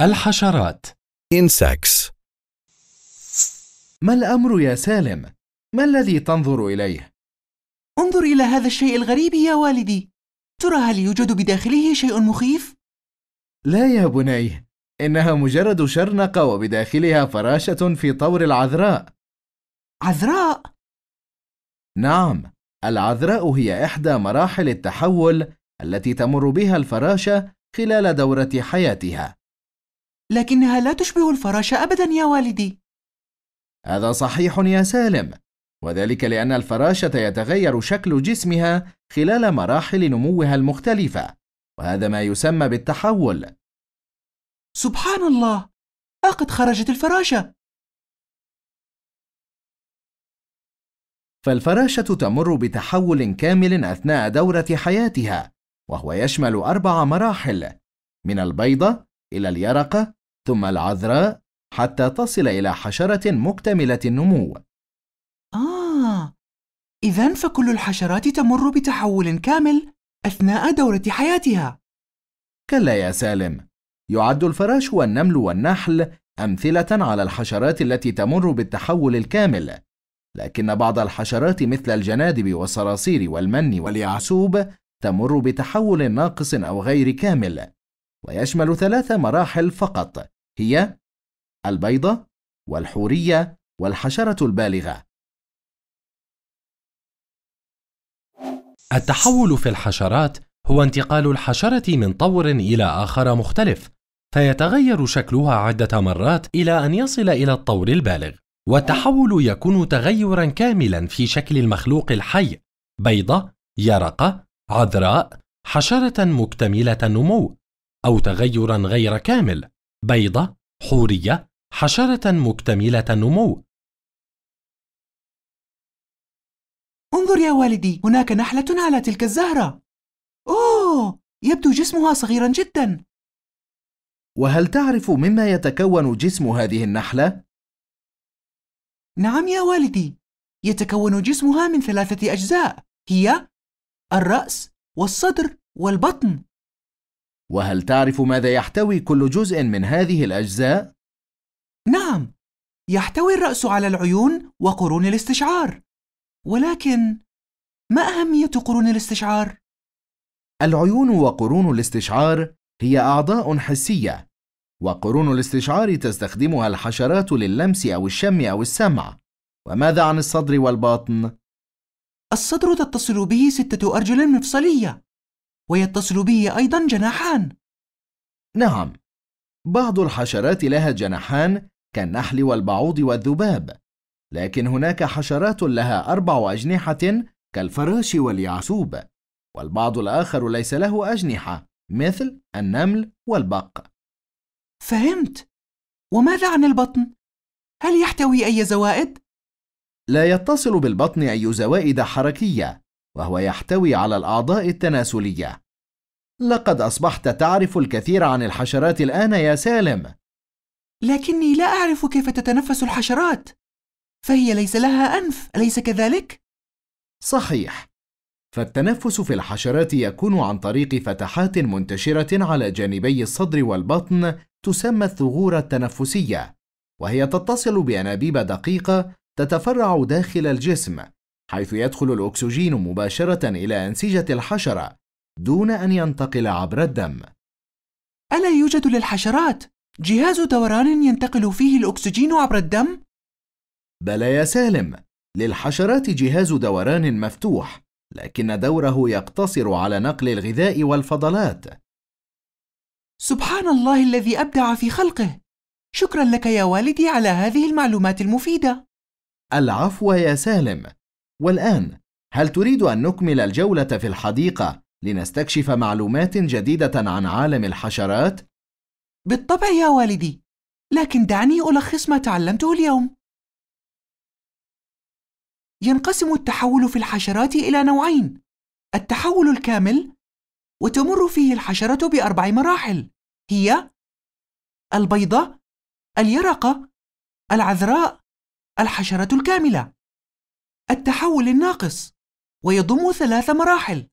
الحشرات insects ما الأمر يا سالم؟ ما الذي تنظر إليه؟ انظر إلى هذا الشيء الغريب يا والدي ترى هل يوجد بداخله شيء مخيف؟ لا يا بني إنها مجرد شرنقة وبداخلها فراشة في طور العذراء عذراء؟ نعم العذراء هي إحدى مراحل التحول التي تمر بها الفراشة خلال دورة حياتها لكنها لا تشبه الفراشة أبدا يا والدي هذا صحيح يا سالم وذلك لأن الفراشة يتغير شكل جسمها خلال مراحل نموها المختلفة وهذا ما يسمى بالتحول سبحان الله لقد آه، خرجت الفراشة فالفراشة تمر بتحول كامل أثناء دورة حياتها وهو يشمل أربع مراحل من البيضة إلى اليرقة ثم العذراء حتى تصل إلى حشرة مكتملة النمو. آه، إذا فكل الحشرات تمر بتحول كامل أثناء دورة حياتها. كلا يا سالم، يعد الفراش والنمل والنحل أمثلة على الحشرات التي تمر بالتحول الكامل، لكن بعض الحشرات مثل الجنادب والصراصير والمن واليعسوب تمر بتحول ناقص أو غير كامل، ويشمل ثلاث مراحل فقط. هي البيضة والحورية والحشرة البالغة التحول في الحشرات هو انتقال الحشرة من طور إلى آخر مختلف فيتغير شكلها عدة مرات إلى أن يصل إلى الطور البالغ والتحول يكون تغيرا كاملا في شكل المخلوق الحي بيضة، يرقة، عذراء، حشرة مكتملة النمو أو تغيرا غير كامل بيضة، حورية، حشرة مكتملة النمو. انظر يا والدي، هناك نحلة على تلك الزهرة. أوه، يبدو جسمها صغيرا جدا. وهل تعرف مما يتكون جسم هذه النحلة؟ نعم يا والدي، يتكون جسمها من ثلاثة أجزاء هي الرأس والصدر والبطن. وهل تعرف ماذا يحتوي كل جزء من هذه الأجزاء؟ نعم، يحتوي الرأس على العيون وقرون الاستشعار، ولكن ما أهمية قرون الاستشعار؟ العيون وقرون الاستشعار هي أعضاء حسية، وقرون الاستشعار تستخدمها الحشرات لللمس أو الشم أو السمع. وماذا عن الصدر والبطن؟ الصدر تتصل به ستة أرجل مفصلية، ويتصل بي أيضا جناحان نعم بعض الحشرات لها جناحان كالنحل والبعوض والذباب لكن هناك حشرات لها أربع أجنحة كالفراش واليعسوب والبعض الآخر ليس له أجنحة مثل النمل والبق فهمت وماذا عن البطن؟ هل يحتوي أي زوائد؟ لا يتصل بالبطن أي زوائد حركية وهو يحتوي على الأعضاء التناسلية. لقد أصبحت تعرف الكثير عن الحشرات الآن يا سالم. لكني لا أعرف كيف تتنفس الحشرات، فهي ليس لها أنف، أليس كذلك؟ صحيح، فالتنفس في الحشرات يكون عن طريق فتحات منتشرة على جانبي الصدر والبطن تسمى الثغور التنفسية، وهي تتصل بأنابيب دقيقة تتفرع داخل الجسم حيث يدخل الأكسجين مباشرة إلى أنسجة الحشرة دون أن ينتقل عبر الدم. ألا يوجد للحشرات جهاز دوران ينتقل فيه الأكسجين عبر الدم؟ بلى يا سالم، للحشرات جهاز دوران مفتوح، لكن دوره يقتصر على نقل الغذاء والفضلات. سبحان الله الذي أبدع في خلقه! شكرا لك يا والدي على هذه المعلومات المفيدة. العفو يا سالم. والآن هل تريد أن نكمل الجولة في الحديقة لنستكشف معلومات جديدة عن عالم الحشرات؟ بالطبع يا والدي، لكن دعني ألخص ما تعلمته اليوم. ينقسم التحول في الحشرات إلى نوعين: التحول الكامل، وتمر فيه الحشرة بأربع مراحل، هي: البيضة، اليرقة، العذراء، الحشرة الكاملة. التحول الناقص ويضم ثلاث مراحل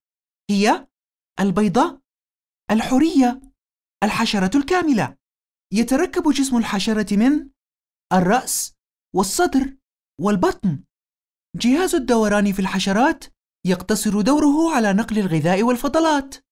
هي البيضة الحرية الحشرة الكاملة يتركب جسم الحشرة من الرأس والصدر والبطن جهاز الدوران في الحشرات يقتصر دوره على نقل الغذاء والفضلات